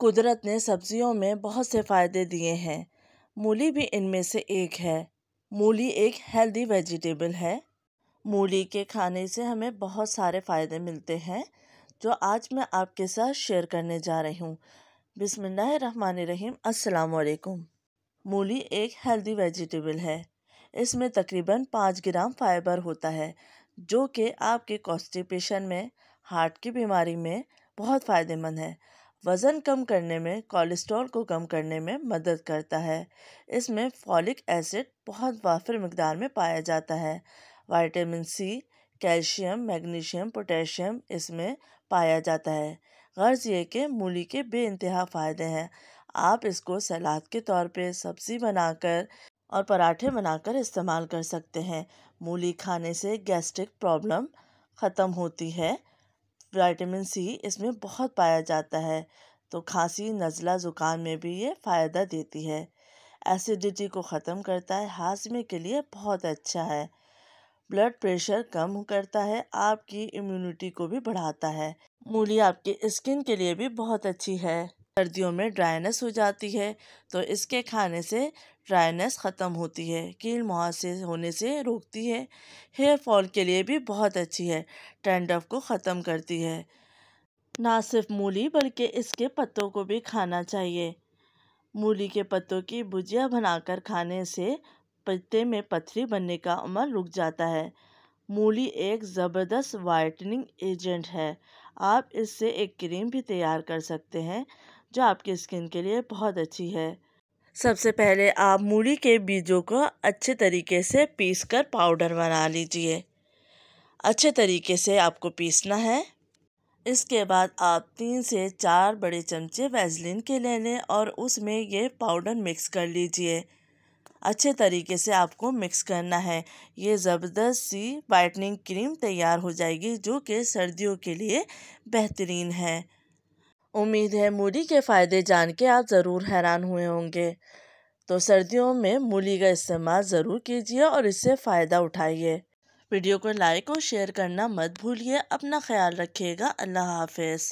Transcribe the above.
कुदरत ने सब्जियों में बहुत से फ़ायदे दिए हैं मूली भी इनमें से एक है मूली एक हेल्दी वेजिटेबल है मूली के खाने से हमें बहुत सारे फ़ायदे मिलते हैं जो आज मैं आपके साथ शेयर करने जा रही हूँ बिसमीम वालेकुम मूली एक हेल्दी वेजिटेबल है इसमें तकरीबन पाँच ग्राम फाइबर होता है जो कि आपके कॉन्स्टिपेशन में हार्ट की बीमारी में बहुत फ़ायदेमंद है वज़न कम करने में कोलेस्ट्रॉल को कम करने में मदद करता है इसमें फॉलिक एसिड बहुत वाफिर मकदार में पाया जाता है vitamin C calcium magnesium potassium इसमें पाया जाता है गर्ज ये कि मूली के बे इंतहा फ़ायदे हैं आप इसको सलाद के तौर पे सब्ज़ी बनाकर और पराठे बनाकर इस्तेमाल कर सकते हैं मूली खाने से गैस्ट्रिक प्रॉब्लम ख़त्म होती है विटामिन सी इसमें बहुत पाया जाता है तो खांसी नज़ला ज़ुकाम में भी ये फ़ायदा देती है एसिडिटी को ख़त्म करता है हाजमे के लिए बहुत अच्छा है ब्लड प्रेशर कम करता है आपकी इम्यूनिटी को भी बढ़ाता है मूली आपके स्किन के लिए भी बहुत अच्छी है सर्दियों में ड्राइनेस हो जाती है तो इसके खाने से ड्राइनेस ख़त्म होती है कील मुहासे होने से रोकती है हेयर फॉल के लिए भी बहुत अच्छी है टेंडफ को ख़त्म करती है ना सिर्फ मूली बल्कि इसके पत्तों को भी खाना चाहिए मूली के पत्तों की भुजिया बनाकर खाने से पत्ते में पथरी बनने का अमल रुक जाता है मूली एक ज़बरदस्त वाइटनिंग एजेंट है आप इससे एक क्रीम भी तैयार कर सकते हैं जो आपकी स्किन के लिए बहुत अच्छी है सबसे पहले आप मूली के बीजों को अच्छे तरीके से पीस कर पाउडर बना लीजिए अच्छे तरीके से आपको पीसना है इसके बाद आप तीन से चार बड़े चमचे वैजलिन के ले लें और उसमें ये पाउडर मिक्स कर लीजिए अच्छे तरीके से आपको मिक्स करना है ये ज़बरदस्त सी वाइटनिंग क्रीम तैयार हो जाएगी जो कि सर्दियों के लिए बेहतरीन है उम्मीद है मूली के फ़ायदे जान के आप ज़रूर हैरान हुए होंगे तो सर्दियों में मूली का इस्तेमाल ज़रूर कीजिए और इससे फ़ायदा उठाइए वीडियो को लाइक और शेयर करना मत भूलिए अपना ख्याल रखिएगा अल्लाह हाफिज़